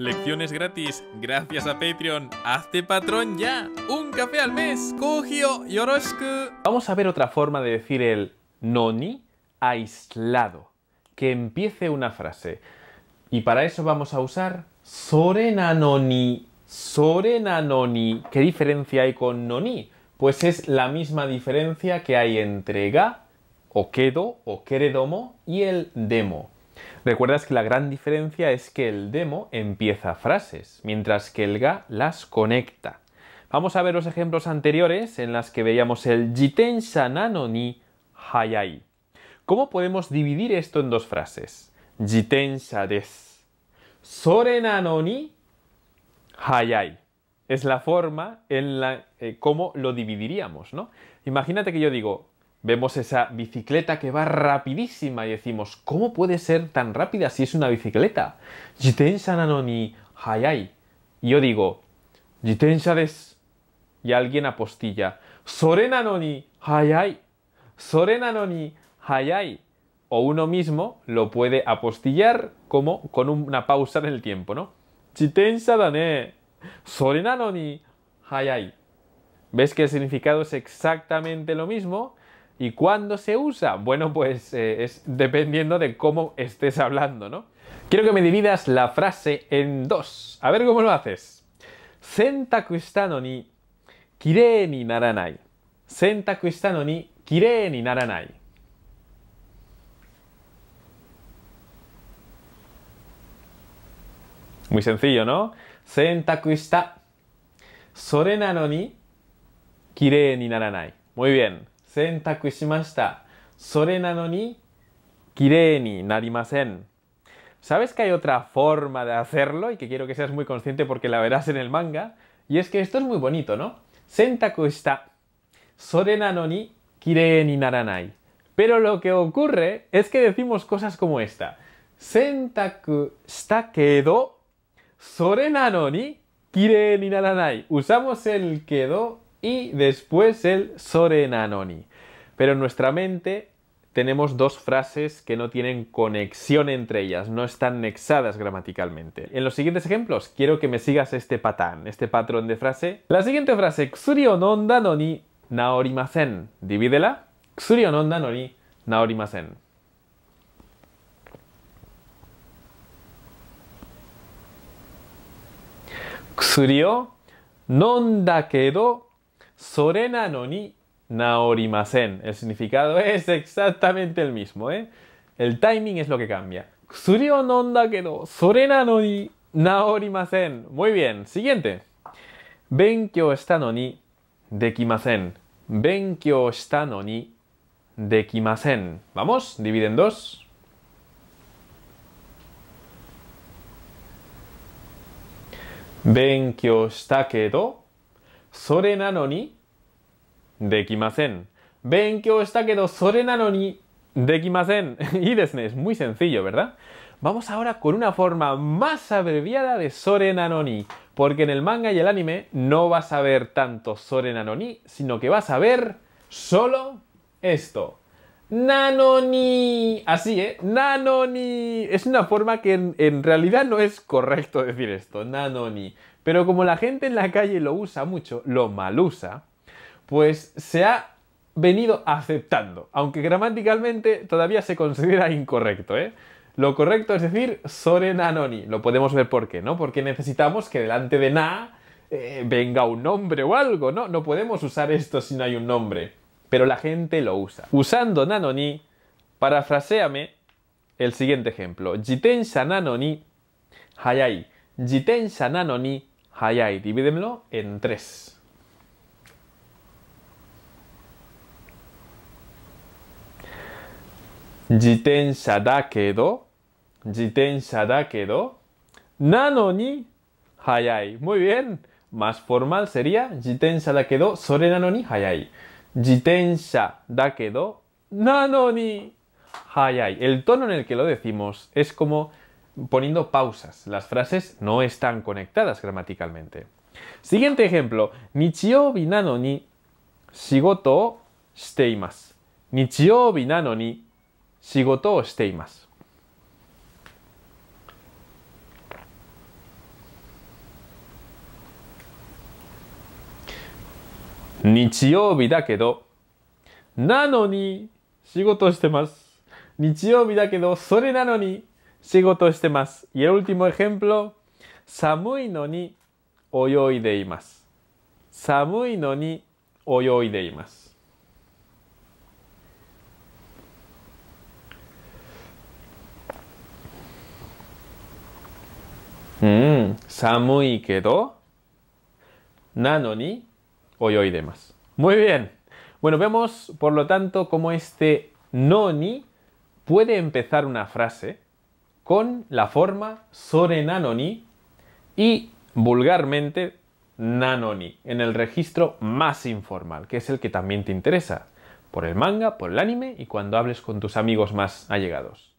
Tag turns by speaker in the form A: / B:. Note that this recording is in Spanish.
A: Lecciones gratis gracias a Patreon. Hazte patrón ya. Un café al mes. cogio yoroshiku. Vamos a ver otra forma de decir el noni aislado. Que empiece una frase. Y para eso vamos a usar sorenanoni. Sorenanoni. noni. noni. ¿Qué diferencia hay con noni? Pues es la misma diferencia que hay entre ga o quedo o queredomo y el demo. Recuerdas que la gran diferencia es que el demo empieza frases, mientras que el ga las conecta. Vamos a ver los ejemplos anteriores en las que veíamos el jitensha nano ni hayai. ¿Cómo podemos dividir esto en dos frases? Jitensha des. Sore hayai. Es la forma en la eh, cómo lo dividiríamos, ¿no? Imagínate que yo digo Vemos esa bicicleta que va rapidísima y decimos, ¿cómo puede ser tan rápida si es una bicicleta? Jitensha hayai. Y yo digo, Jitensha Y alguien apostilla, Sore nanoni hayai. Sore nanoni hayai. O uno mismo lo puede apostillar como con una pausa en el tiempo, ¿no? Jitensha dane. Sore nanoni hayai. ¿Ves que el significado es exactamente lo mismo? ¿Y cuándo se usa? Bueno, pues eh, es dependiendo de cómo estés hablando, ¿no? Quiero que me dividas la frase en dos. A ver cómo lo haces. Sentaku ni kirei ni naranai. Sentaku ni kirei ni naranai. Muy sencillo, ¿no? Senta shita sore ni kirei ni naranai. Muy bien. 洗濯しました。それなのに、kirei ni narimasen. ¿Sabes que hay otra forma de hacerlo y que quiero que seas muy consciente porque la verás en el manga? Y es que esto es muy bonito, ¿no? Sentaku está sore noni ni kirei ni naranai. Pero lo que ocurre es que decimos cosas como esta. Sentaku está quedo sore ni kirei ni naranai. Usamos el quedo y después el Sorenanoni. Pero en nuestra mente tenemos dos frases que no tienen conexión entre ellas, no están nexadas gramaticalmente. En los siguientes ejemplos quiero que me sigas este patán, este patrón de frase. La siguiente frase, kusuri o nonda noni naorimasen. Divídela. Kusuri o nonda noni naorimasen. Kusuri nonda kedo Sorena ni naorimasen. El significado es exactamente el mismo, ¿eh? El timing es lo que cambia. Ksurio nonda kedo, sorena ni naorimasen. Muy bien, siguiente. Benkyo está noni dekimasen. Benkyo está noni dekimasen. Vamos, divide en dos. Benkyo está kedo. それなのに、できません。勉強したけど、それなのに、de Dekimasen Y desne, es muy sencillo, ¿verdad? Vamos ahora con una forma más abreviada de sorenanoni, porque en el manga y el anime no vas a ver tanto sorenanoni, sino que vas a ver solo esto. Nanoni. Así, ¿eh? Nanoni. Es una forma que en, realidad no es correcto decir esto, Nanoni. Pero como la gente en la calle lo usa mucho, lo malusa, pues se ha venido aceptando. Aunque gramaticalmente todavía se considera incorrecto, ¿eh? Lo correcto es decir sore nanoni. Lo podemos ver por qué, ¿no? Porque necesitamos que delante de na eh, venga un nombre o algo, ¿no? No podemos usar esto si no hay un nombre pero la gente lo usa. Usando Nanoni, parafraseame el siguiente ejemplo. Jitensha Nanoni Hayai. Jitensha Nanoni Hayai. Divídemelo en tres. Jitensha da Jitensha da Nanoni Hayai. Muy bien. Más formal sería Jitensha da sore nanoni hayai. Jitensha da nanoni hayai. El tono en el que lo decimos es como poniendo pausas. Las frases no están conectadas gramaticalmente. Siguiente ejemplo. Nichiobi nanoni shigoto o imasu. Nichiobi nanoni shigoto o imasu. 日曜日だけど、なのに仕事してます。日曜日だけど、それなのに仕事してます。Y el último ejemplo, 寒いのに泳いでいます。寒いのに泳いでいます。うん、寒いけど、なのに hoy, hoy demás. Muy bien. Bueno, vemos por lo tanto cómo este noni puede empezar una frase con la forma sore Sore-Nanoni y vulgarmente nanoni en el registro más informal, que es el que también te interesa, por el manga, por el anime y cuando hables con tus amigos más allegados.